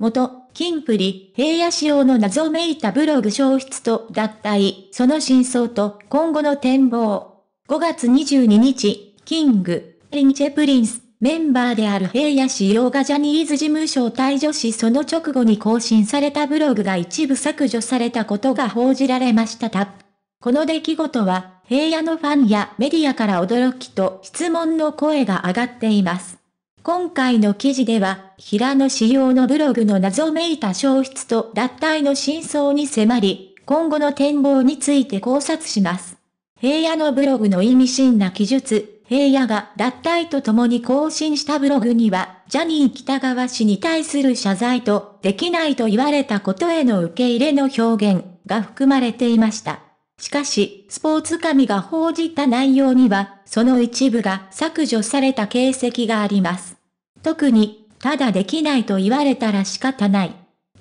元、キンプリ、平野仕様の謎めいたブログ消失と脱退、その真相と今後の展望。5月22日、キング、リンチェプリンス、メンバーである平野仕様がジャニーズ事務所を退場しその直後に更新されたブログが一部削除されたことが報じられましたた。この出来事は、平野のファンやメディアから驚きと質問の声が上がっています。今回の記事では、平野仕様のブログの謎めいた消失と脱退の真相に迫り、今後の展望について考察します。平野のブログの意味深な記述、平野が脱退とともに更新したブログには、ジャニー北川氏に対する謝罪と、できないと言われたことへの受け入れの表現が含まれていました。しかし、スポーツ紙が報じた内容には、その一部が削除された形跡があります。特に、ただできないと言われたら仕方ない。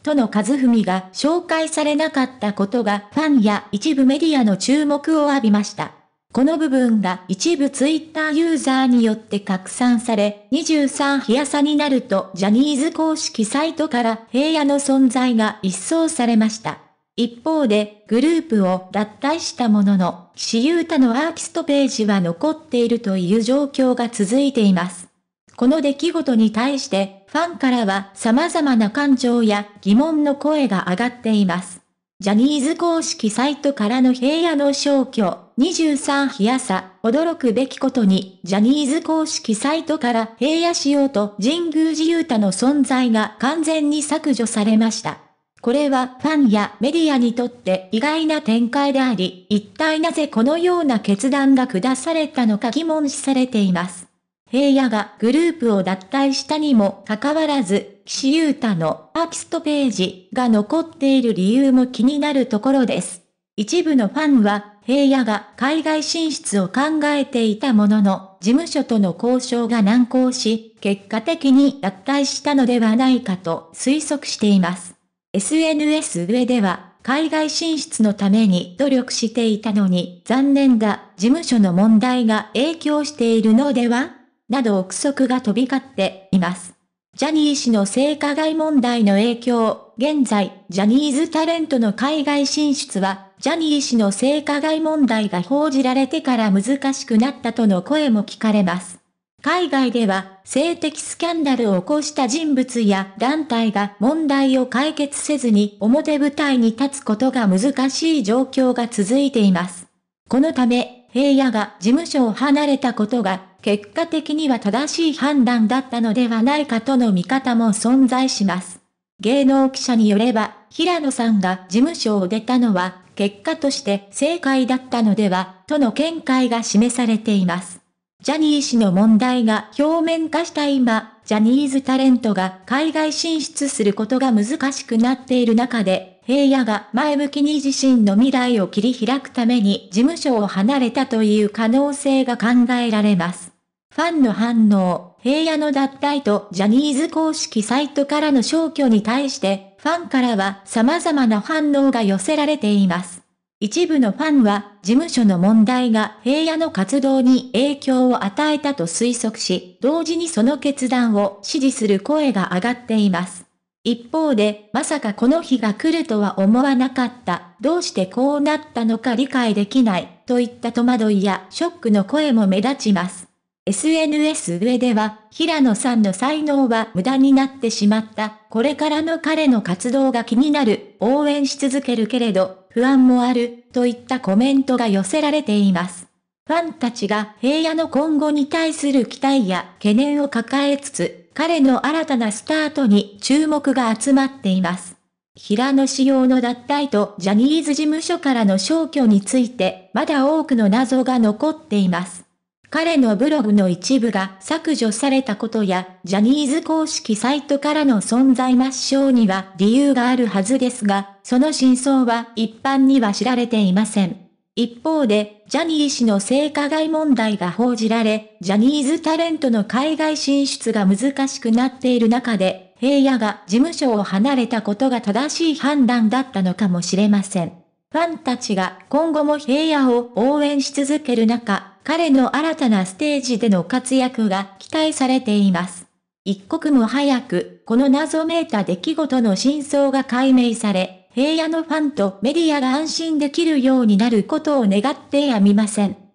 との和文が紹介されなかったことがファンや一部メディアの注目を浴びました。この部分が一部ツイッターユーザーによって拡散され、23日朝になるとジャニーズ公式サイトから平野の存在が一掃されました。一方で、グループを脱退したものの、岸優太のアーティストページは残っているという状況が続いています。この出来事に対して、ファンからは様々な感情や疑問の声が上がっています。ジャニーズ公式サイトからの平野の消去、23日朝、驚くべきことに、ジャニーズ公式サイトから平野ようと神宮寺勇太の存在が完全に削除されました。これはファンやメディアにとって意外な展開であり、一体なぜこのような決断が下されたのか疑問視されています。平野がグループを脱退したにもかかわらず、岸優太のアーキストページが残っている理由も気になるところです。一部のファンは、平野が海外進出を考えていたものの、事務所との交渉が難航し、結果的に脱退したのではないかと推測しています。SNS 上では、海外進出のために努力していたのに、残念だ、事務所の問題が影響しているのではなど憶測が飛び交っています。ジャニー氏の性加害問題の影響、現在、ジャニーズタレントの海外進出は、ジャニー氏の性加害問題が報じられてから難しくなったとの声も聞かれます。海外では性的スキャンダルを起こした人物や団体が問題を解決せずに表舞台に立つことが難しい状況が続いています。このため、平野が事務所を離れたことが結果的には正しい判断だったのではないかとの見方も存在します。芸能記者によれば、平野さんが事務所を出たのは結果として正解だったのでは、との見解が示されています。ジャニー氏の問題が表面化した今、ジャニーズタレントが海外進出することが難しくなっている中で、平野が前向きに自身の未来を切り開くために事務所を離れたという可能性が考えられます。ファンの反応、平野の脱退とジャニーズ公式サイトからの消去に対して、ファンからは様々な反応が寄せられています。一部のファンは、事務所の問題が平野の活動に影響を与えたと推測し、同時にその決断を支持する声が上がっています。一方で、まさかこの日が来るとは思わなかった、どうしてこうなったのか理解できない、といった戸惑いやショックの声も目立ちます。SNS 上では、平野さんの才能は無駄になってしまった。これからの彼の活動が気になる。応援し続けるけれど、不安もある、といったコメントが寄せられています。ファンたちが平野の今後に対する期待や懸念を抱えつつ、彼の新たなスタートに注目が集まっています。平野仕様の脱退とジャニーズ事務所からの消去について、まだ多くの謎が残っています。彼のブログの一部が削除されたことや、ジャニーズ公式サイトからの存在抹消には理由があるはずですが、その真相は一般には知られていません。一方で、ジャニー氏の性加害問題が報じられ、ジャニーズタレントの海外進出が難しくなっている中で、平野が事務所を離れたことが正しい判断だったのかもしれません。ファンたちが今後も平野を応援し続ける中、彼の新たなステージでの活躍が期待されています。一刻も早く、この謎めいた出来事の真相が解明され、平野のファンとメディアが安心できるようになることを願ってやみません。